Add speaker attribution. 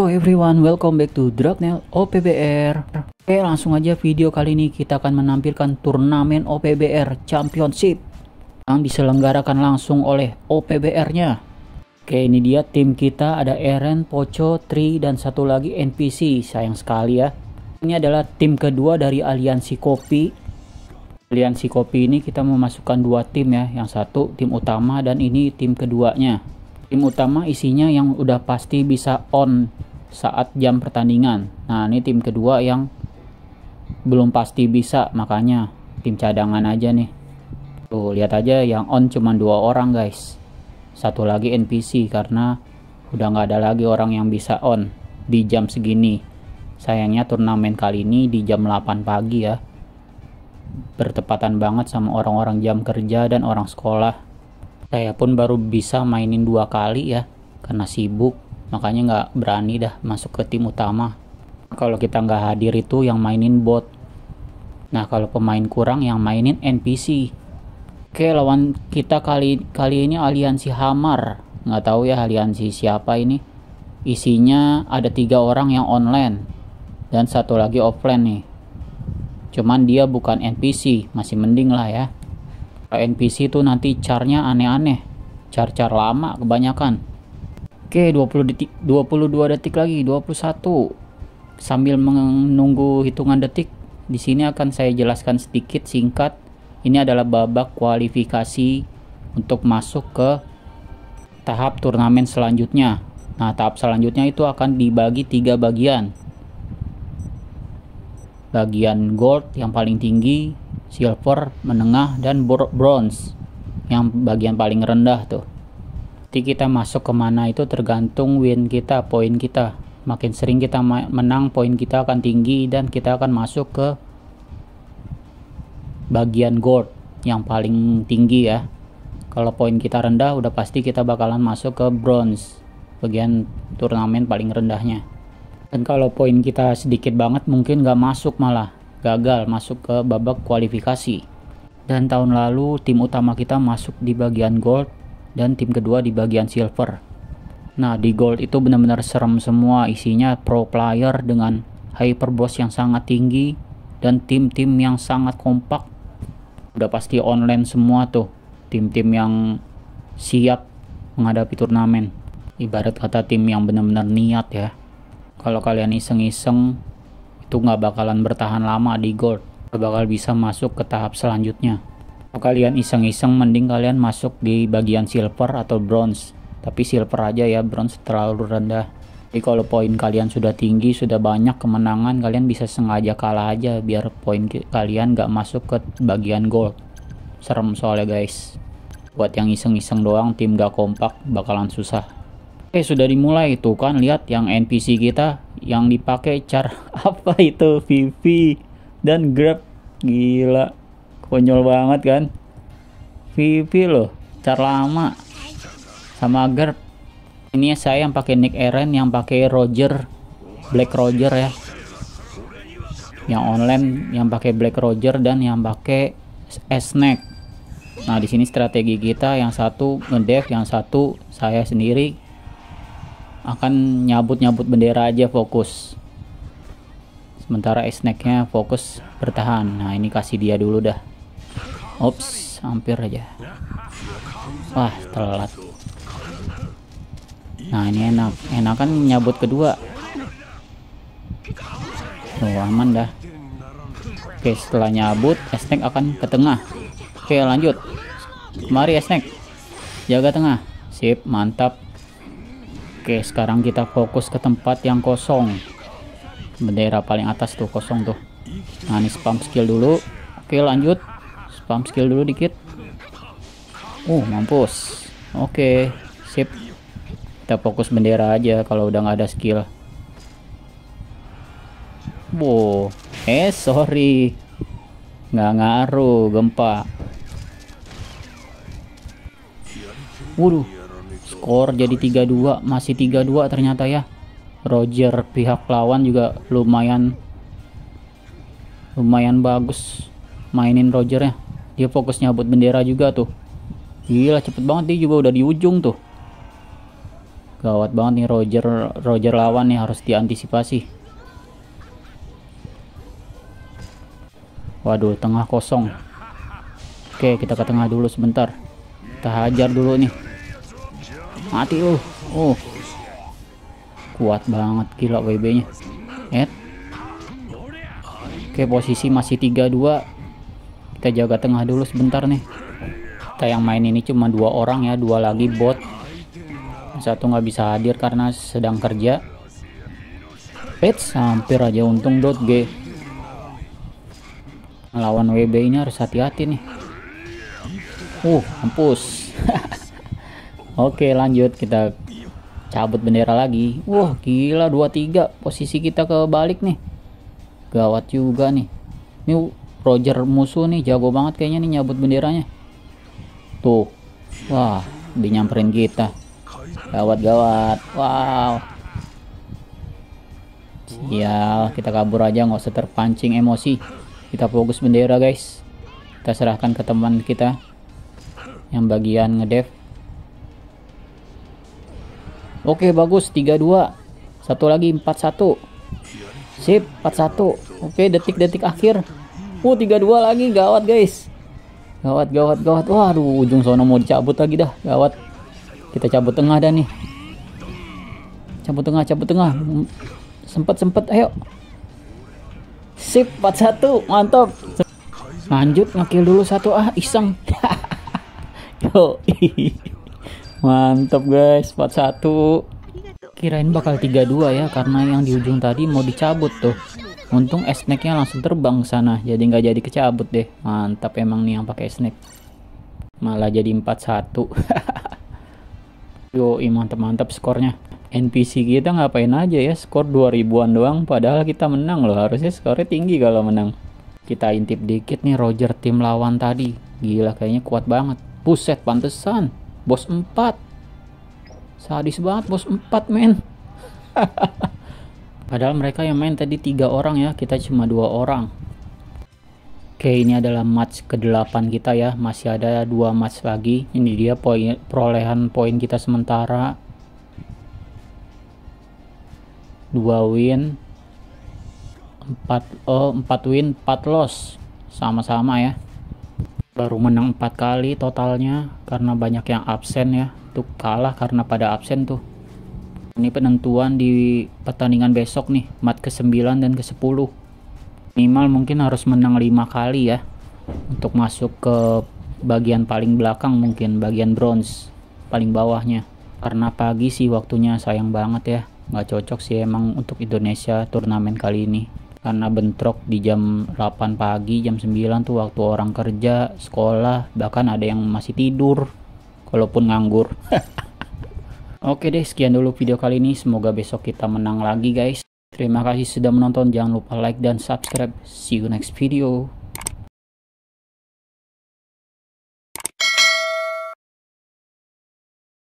Speaker 1: Hello everyone, welcome back to Dragnel OPBR Oke langsung aja video kali ini kita akan menampilkan turnamen OPBR Championship Yang diselenggarakan langsung oleh OPBR nya Oke ini dia tim kita ada Eren, Poco, Tri, dan satu lagi NPC Sayang sekali ya Ini adalah tim kedua dari Aliansi Kopi Aliansi Kopi ini kita memasukkan dua tim ya Yang satu tim utama dan ini tim keduanya Tim utama isinya yang udah pasti bisa on saat jam pertandingan. Nah, ini tim kedua yang belum pasti bisa, makanya tim cadangan aja nih. Tuh, lihat aja yang on cuma dua orang, guys. Satu lagi NPC karena udah nggak ada lagi orang yang bisa on di jam segini. Sayangnya turnamen kali ini di jam 8 pagi ya. Bertepatan banget sama orang-orang jam kerja dan orang sekolah. Saya pun baru bisa mainin dua kali ya karena sibuk makanya nggak berani dah masuk ke tim utama kalau kita nggak hadir itu yang mainin bot nah kalau pemain kurang yang mainin NPC oke lawan kita kali kali ini aliansi Hamar nggak tahu ya aliansi siapa ini isinya ada tiga orang yang online dan satu lagi offline nih cuman dia bukan NPC masih mending lah ya NPC itu nanti carnya aneh-aneh car-car lama kebanyakan Oke, 20 detik 22 detik lagi, 21. Sambil menunggu hitungan detik, di sini akan saya jelaskan sedikit singkat. Ini adalah babak kualifikasi untuk masuk ke tahap turnamen selanjutnya. Nah, tahap selanjutnya itu akan dibagi tiga bagian. Bagian gold yang paling tinggi, silver, menengah, dan bronze yang bagian paling rendah tuh nanti kita masuk kemana itu tergantung win kita poin kita makin sering kita menang poin kita akan tinggi dan kita akan masuk ke bagian gold yang paling tinggi ya kalau poin kita rendah udah pasti kita bakalan masuk ke bronze bagian turnamen paling rendahnya dan kalau poin kita sedikit banget mungkin nggak masuk malah gagal masuk ke babak kualifikasi dan tahun lalu tim utama kita masuk di bagian gold dan tim kedua di bagian silver. Nah, di gold itu benar-benar serem semua isinya pro player dengan hyper boss yang sangat tinggi dan tim-tim yang sangat kompak. Udah pasti online semua tuh, tim-tim yang siap menghadapi turnamen. Ibarat kata tim yang benar-benar niat ya. Kalau kalian iseng-iseng itu nggak bakalan bertahan lama di gold, Gak bakal bisa masuk ke tahap selanjutnya kalau kalian iseng-iseng mending kalian masuk di bagian silver atau bronze tapi silver aja ya bronze terlalu rendah jadi kalau poin kalian sudah tinggi sudah banyak kemenangan kalian bisa sengaja kalah aja biar poin kalian gak masuk ke bagian gold serem soalnya guys buat yang iseng-iseng doang tim gak kompak bakalan susah oke eh, sudah dimulai itu kan lihat yang NPC kita yang dipakai char apa itu Vivi dan Grab gila konyol banget kan Vivi loh Carlama sama agar ini saya yang pakai Nick Eren yang pakai Roger Black Roger ya yang online yang pakai Black Roger dan yang pakai Snack nah di sini strategi kita yang satu ngedev yang satu saya sendiri akan nyabut-nyabut bendera aja fokus sementara snacknya fokus bertahan nah ini kasih dia dulu dah Ops, hampir aja. Wah, telat. Nah, ini enak. Enak kan nyabut kedua. Tuh, aman dah. Oke, setelah nyabut, Snake akan ke tengah. Oke, lanjut. Mari Snake. Jaga tengah. Sip, mantap. Oke, sekarang kita fokus ke tempat yang kosong. Bendera paling atas tuh kosong tuh. Nah, ini spam skill dulu. Oke, lanjut spam skill dulu dikit uh mampus oke okay, sip kita fokus bendera aja kalau udah nggak ada skill wow eh sorry nggak ngaruh gempa waduh skor jadi 32 masih 32 ternyata ya Roger pihak lawan juga lumayan lumayan bagus mainin Roger ya dia fokus nyabut bendera juga tuh gila cepet banget dia juga udah di ujung tuh gawat banget nih Roger Roger lawan nih harus diantisipasi waduh tengah kosong oke kita ke tengah dulu sebentar kita hajar dulu nih mati lu oh uh. kuat banget gila WB nya Ed. oke posisi masih 3-2 kita jaga tengah dulu sebentar nih kita yang main ini cuma dua orang ya dua lagi bot satu nggak bisa hadir karena sedang kerja Pets hampir aja untung dot G lawan WB ini harus hati-hati nih uh hampus oke lanjut kita cabut bendera lagi wah gila 23 posisi kita kebalik nih gawat juga nih ini Roger musuh nih jago banget kayaknya nih nyabut benderanya tuh wah dinyamperin kita gawat-gawat wow sial kita kabur aja nggak usah terpancing emosi kita fokus bendera guys kita serahkan ke teman kita yang bagian ngedev Oke bagus 32 Satu lagi 41 Sip 41 Oke detik-detik akhir Wuh, 32 lagi gawat, guys. Gawat, gawat, gawat. Waduh, ujung sono mau dicabut lagi dah. Gawat. Kita cabut tengah dah nih. Cabut tengah, cabut tengah. Sempet, sempet. Ayo. Sip, 41. Mantap. Lanjut, ngakil dulu satu. Ah, iseng. Yo. Mantap, guys. 41. Kirain bakal 32 ya, karena yang di ujung tadi mau dicabut tuh. Untung esneknya langsung terbang sana, jadi nggak jadi kecabut deh. Mantap emang nih yang pakai snack. Malah jadi 41. Yo, mantap-mantap skornya. NPC kita ngapain aja ya, skor 2000-an doang padahal kita menang loh. Harusnya skornya tinggi kalau menang. Kita intip dikit nih Roger tim lawan tadi. Gila kayaknya kuat banget. Buset pantesan. Bos 4. Sadis banget bos 4, men. Padahal mereka yang main tadi tiga orang ya, kita cuma dua orang. Oke, ini adalah match ke-8 kita ya. Masih ada dua match lagi. Ini dia poin perolehan poin kita sementara. dua win, 4 oh, 4 win, 4 loss. Sama-sama ya. Baru menang 4 kali totalnya karena banyak yang absen ya. Tuh kalah karena pada absen tuh. Ini penentuan di pertandingan besok nih, mat ke-9 dan ke-10. Minimal mungkin harus menang 5 kali ya untuk masuk ke bagian paling belakang mungkin bagian bronze paling bawahnya. Karena pagi sih waktunya sayang banget ya. Nggak cocok sih emang untuk Indonesia turnamen kali ini karena bentrok di jam 8 pagi jam 9 tuh waktu orang kerja sekolah bahkan ada yang masih tidur kalaupun nganggur Oke deh, sekian dulu video kali ini. Semoga besok kita menang lagi guys. Terima kasih sudah menonton. Jangan lupa like dan subscribe. See you next video.